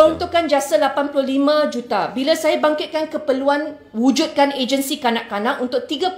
Peruntukan jasa 85 juta. Bila saya bangkitkan keperluan wujudkan agensi kanak-kanak untuk 30%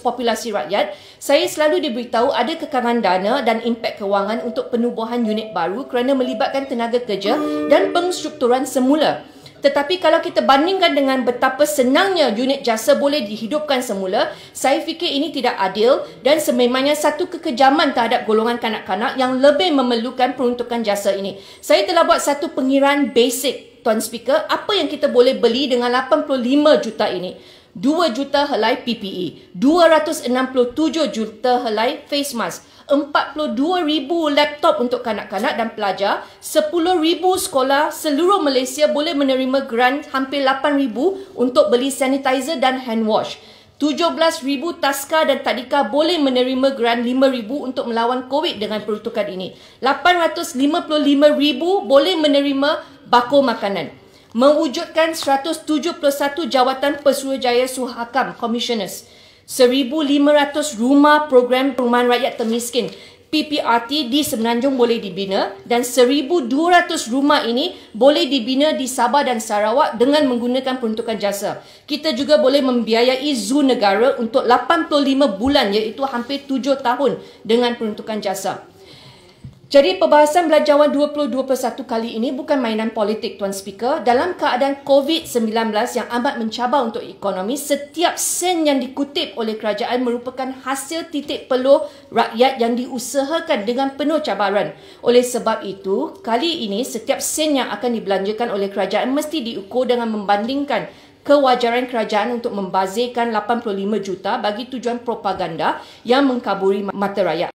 populasi rakyat, saya selalu diberitahu ada kekangan dana dan impak kewangan untuk penubuhan unit baru kerana melibatkan tenaga kerja dan pengstrukturan semula. Tetapi kalau kita bandingkan dengan betapa senangnya unit jasa boleh dihidupkan semula, saya fikir ini tidak adil dan sememangnya satu kekejaman terhadap golongan kanak-kanak yang lebih memerlukan peruntukan jasa ini. Saya telah buat satu pengiraan basic, Tuan Speaker, apa yang kita boleh beli dengan 85 juta ini? 2 juta helai PPE, 267 juta helai face mask, ribu laptop untuk kanak-kanak dan pelajar, ribu sekolah seluruh Malaysia boleh menerima grant hampir ribu untuk beli sanitizer dan hand wash. ribu taska dan tadika boleh menerima grant ribu untuk melawan COVID dengan peruntukan ini. ribu boleh menerima bakul makanan mewujudkan 171 jawatan Pesuruhjaya Suhakam Commissioners, 1,500 rumah program perumahan rakyat termiskin PPRT di Semenanjung boleh dibina dan 1,200 rumah ini boleh dibina di Sabah dan Sarawak dengan menggunakan peruntukan jasa. Kita juga boleh membiayai zu negara untuk 85 bulan iaitu hampir 7 tahun dengan peruntukan jasa. Jadi pembahasan belanjawan 2021 kali ini bukan mainan politik Tuan Speaker. Dalam keadaan COVID-19 yang amat mencabar untuk ekonomi, setiap sen yang dikutip oleh kerajaan merupakan hasil titik peluh rakyat yang diusahakan dengan penuh cabaran. Oleh sebab itu, kali ini setiap sen yang akan dibelanjakan oleh kerajaan mesti diukur dengan membandingkan kewajaran kerajaan untuk membazirkan 85 juta bagi tujuan propaganda yang mengkaburi mata rakyat.